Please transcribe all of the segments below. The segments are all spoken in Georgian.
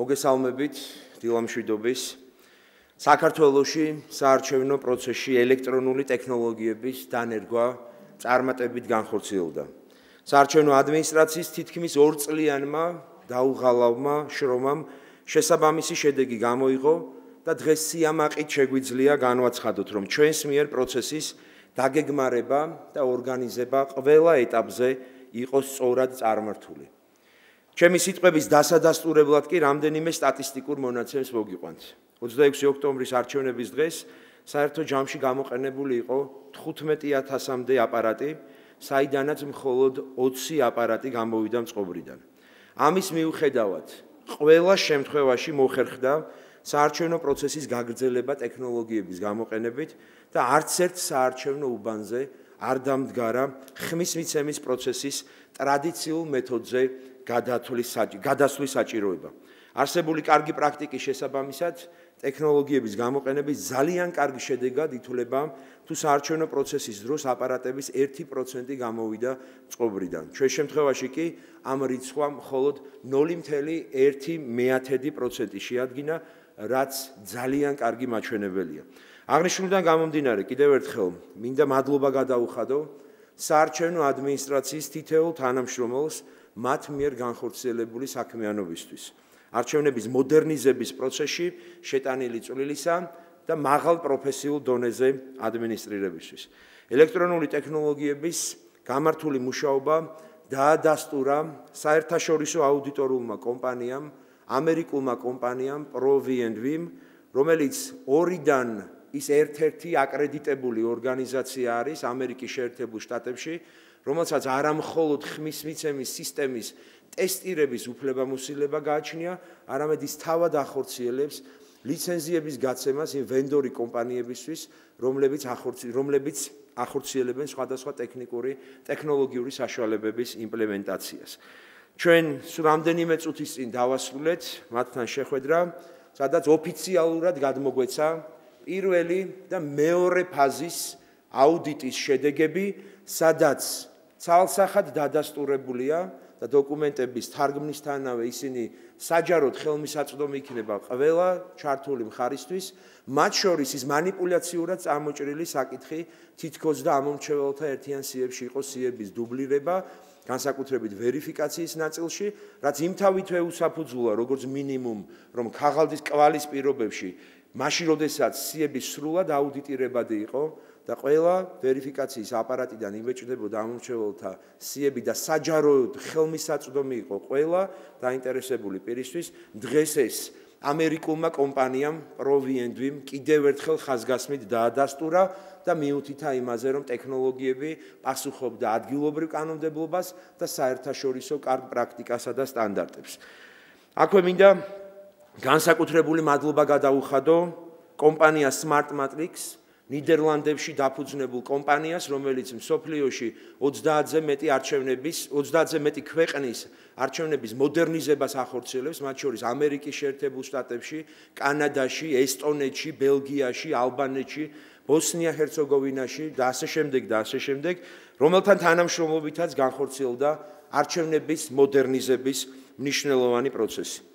მოგესალმებით დილამშვიდობის საქართველოსი საარჩევნო პროცესში ელექტრონული ტექნოლოგიების დანერგვა წარმატებით განხორციელდა საარჩევნო ადმინისტრაციის თითქმის ორწლიანმა დაუღალავმა შრომამ შესაბამისი შედეგი გამოიღო და დღეს სიამაყით შეგვიძლია განვაცხადოთ რომ ჩვენს მიერ პროცესის დაგეგმარება და ორგანიზება ყველა ეტაპზე იყო სწორად წარმართული. ჩემი სიტყვების დასადასტურებლად კი რამდენიმე სტატისტიკურ მონაცემს მოგიყვანთ. 26 ოქტომბრის არჩევნების დღეს საერთო ჯამში გამოყენებული იყო 15000-მდე აპარატი, საიდანაც მხოლოდ 20 აპარატი გამოვიდა მწყობრიდან. ამის მიუხედავად, ყველა შემთხვევაში მოხერხდა საარჩევნო პროცესის გაგრძელება ტექნოლოგიების გამოყენებით და არც ერთ საარჩევნო უბანზე არ დამდგარა ხმის მიცემის პროცესის ტრადიციულ მეთოდზე გადათვლის გადასვლის საჭიროება. არსებული კარგი პრაქტიკის შესაბამისად ტექნოლოგიების გამოყენების ძალიან კარგი შედეგად ითვლება თუ საარჩევნო პროცესის დროს აპარატების 1% გამოვიდა წყობრიდან. ჩვენ შემთხვევაში კი ამ რიცხვამ მხოლოდ 0.1% შეადგინა, რაც ძალიან კარგი მაჩვენებელია. აღნიშნულიდან გამომდინარე, კიდევ ერთხელ მინდა მადლობა გადაუხადო საარჩევნო ადმინისტრაციის თითოეულ თანამშრომელს, მათ მიერ განხორციელებული საქმიანობისთვის. არჩევნების მოდერნიზების პროცესში შეტანილი წვლილისა და მაღალ პროფესიულ დონეზე ადმინისტრირებისთვის. ელექტრონული ტექნოლოგიების გამართული მუშაობა დაადასტურა საერთაშორისო აუდიტორულმა კომპანიამ, ამერიკულმა კომპანიამ ProVNV-მ, რომელიც ორიდან ის ერთ-ერთი აკრედიტებული ორგანიზაცია არის ამერიკის შეერთებულ შტატებში რომელსაც არამხოლოდ ხმის მიცემის სისტემის ტესტირების უფლებამოსილება გააჩნია, არამედ ის თავად ახორციელებს ლიცენზიების გაცემას იმ ვენდორი კომპანიებისთვის, რომლებიც ახორციელებს, რომლებიც ახორციელებენ სხვადასხვა ტექნიკური ტექნოლოგიური საშუალებების იმპლემენტაციას. ჩვენ სულ რამდენიმე წუთის წინ დავასრულეთ მათთან შეხვედრა, სადაც ოფიციალურად გადმოგვეცა პირველი და მეორე ფაზის აუდიტის შედეგები, სადაც ძალსახად დადასტურებულია და დოკუმენტების თარგმნისთანავე ისინი საჯაროდ ხელმისაწვდომი იქნება ყველა ჩართული მხარისთვის, მათ შორის ის манипуляციურად წამოჭრილი საკითხი თითქოს და ამომრჩეველთა ერთიან სიებში იყოს სიების დუბლირება, განსაკუთრებით ვერიფიკაციის ნაწილში, რაც იმთავითვე უსაფუძვლოა, როგორც მინიმუმ, რომ ქაღალდის კვალის პირობებში მაშინ როდესაც სიები სრულად აუდიტირებადი იყო და ყველა ვერიფიკაციის აპარატიდან იმეჭდებოდა ამომრჩეველთა სიები და საჯაროდ ხელმისაწვდომი იყო ყველა დაინტერესებული პირისთვის დღეს ეს ამერიკულმა კომპანიამ პროვიენდვიმ კიდევ ერთხელ ხაზგასმით დაადასტურა და მიუთითა იმაზე რომ ტექნოლოგიები პასუხობდა ადგილობრივ კანონმდებლობას და საერთაშორისო კარგ პრაქტიკასა და სტანდარტებს. აქვე მინდა განსაკუთრებული მადლობა გადაუხადო კომპანია Smart Matrix ნიდერლანდებში დაფუძნებულ კომპანიას, რომელიც მსოფლიოში 30-ზე მეტი არჩევნების, 30-ზე მეტი ქვეყნის არჩევნების მოდერნიზებას ახორციელებს, მათ შორის ამერიკის შეერთებულ შტატებში, კანადაში, ესტონეთში, ბელგიაში, ალბანეთში, ბოსნია-ჰერცეგოვინაში და ასე შემდეგ და ასე შემდეგ, რომელთან თანამშრომლობითაც განხორციელდა არჩევნების მოდერნიზების მნიშვნელოვანი პროცესი.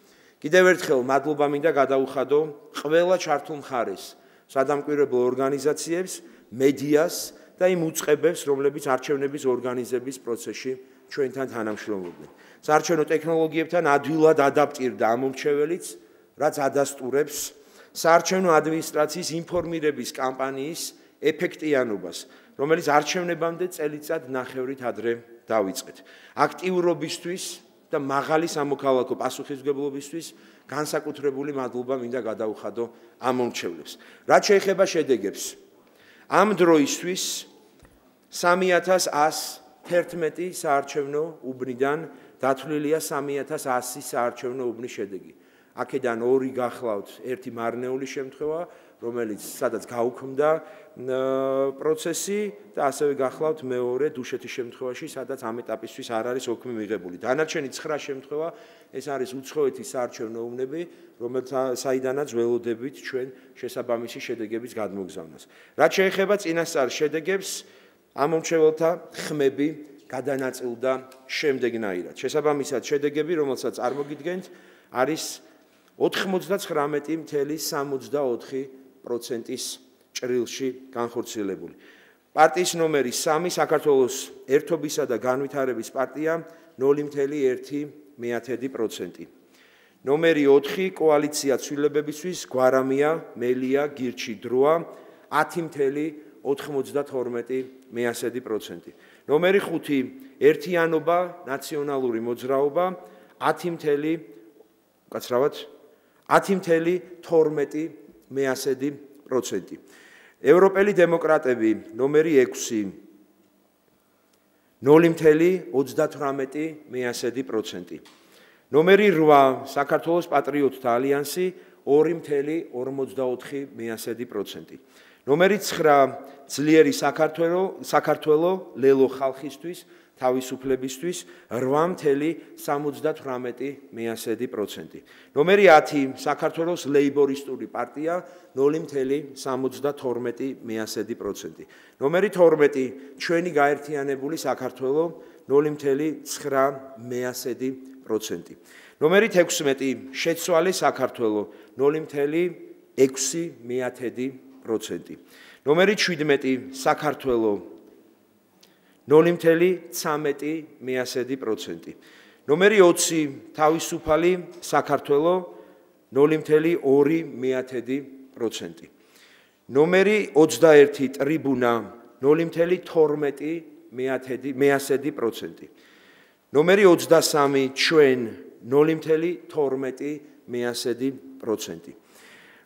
კიდევ ერთხელ მადლობა მინდა გადაუხადო ყველა ჩართულ მხარეს, სადამკვირვებლო ორგანიზაციებს, მედიას და იმ უცხებებს, რომლებიც არჩევნების ორგანიზების პროცესში ჩვენთან თანამშრომლობენ. საარჩევნო ტექნოლოგიებთან ადვილად ადაპტირდა ამომრჩეველიც, რაც ადასტურებს საარჩევნო ადმინისტრაციის ინფორმირების კამპანიის ეფექტიანობას, რომელიც არჩევნებამდე წელიწად ნახევრით ადრე დავიწყეთ. აქტიურობისთვის და მაღალი სამოქალაქო პასუხისგებლობისთვის განსაკუთრებული მადლობა მინდა გადაუხადო ამ მომჩევლებს. რაც შეეხება შედეგებს, ამ დროისთვის 3111 საარჩევნო უბნიდან დათვლილია 3100 საარჩევნო უბნის შედეგი. აქედან ორი გახლავთ ერთი მარნეული შემთხვევა რომელიც სადაც გაუქმდა პროცესი და ასევე გახლავთ მეორე დუშეთის შემთხვევაში, სადაც ამ ეტაპისთვის არ არის ოქმი მიღებული. დანარჩენი 9 შემთხვევა ეს არის უცხოეთის საარჩევნო უნები, რომელთა საიდანაც ველოდებით ჩვენ შესაბამისი შედეგების გადმოგზავნას. რაც შეეხება წინასწარ შედეგებს, ამ მომჩეველთა ხმები გადანაწილდა შემდეგნაირად. შესაბამისად, შედეგები, რომელსაც წარმოგიდგენთ, არის 99.64 პროცენტის ჭრილში განხორციელებული. პარტიის ნომერი 3 საქართველოს ერთობისა და განვითარების პარტია 0.1%. ნომერი 4 კოალიცია ცვლილებებისთვის გვარამია, მელია, გირჩი, დროა 10.92% ნომერი 5 ერთიანობა ნაციონალური მოძრაობა 10.000 კაცრავად 10.12 მე ასედი პროცენტი. ევროპელი დემოკრატები ნომერი 6 0.38 მე ასედი პროცენტი. ნომერი 8 საქართველოს პატრიოტთა ალიანსი 2.44 მე ასედი პროცენტი. ნომერი 9 ძლიერი საქართველო საქართველო ლელო ხალხისთვის 0.38 თავისუფლებისთვის 8.78%. ნომერი 10 საქართველოს ლეიბორისტული პარტია 0.72%. ნომერი 12 ჩვენი გაერთიანებული საქართველო 0.9%. ნომერი 16 შეცვალე საქართველო 0.6%. ნომერი 17 საქართველოს 0.13%. ნომერი 20 თავისუფალი საქართველო 0.2%. ნომერი 21 ტრიბუნა 0.12% მეათედი მეასედი პროცენტი. ნომერი 23 ჩვენ 0.12 მეასედი პროცენტი.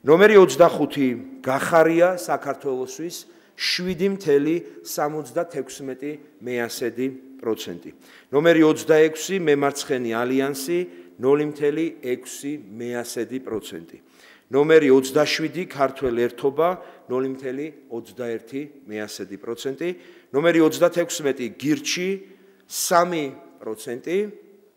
ნომერი 25 გახარია საქართველოსთვის 0.5 7.76 მეასედი პროცენტი. ნომერი 26 მემარცხენი ალიანსი 0.6 მეასედი პროცენტი. ნომერი 27 ქართველ ერთობა 0.21 მეასედი პროცენტი. ნომერი 36 გირჩი 3 პროცენტი.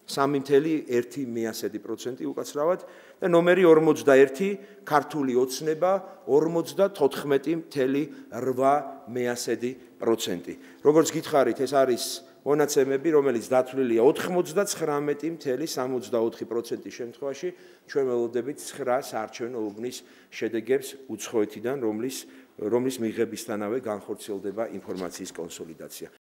3.1% უკაცრავად და ნომერი 41 ქართული ოცნება 94.8%. როგორც გითხარით, ეს არის მონაცემები, რომელიც დათვლილია 99.74% შემთხვევაში, ჩვენ ველოდებით 9 საარჩევნო უბნის შედეგებს უცხოეთიდან, რომლის რომლის მიღებისთანავე განხორციელდება ინფორმაციის კონსოლიდაცია.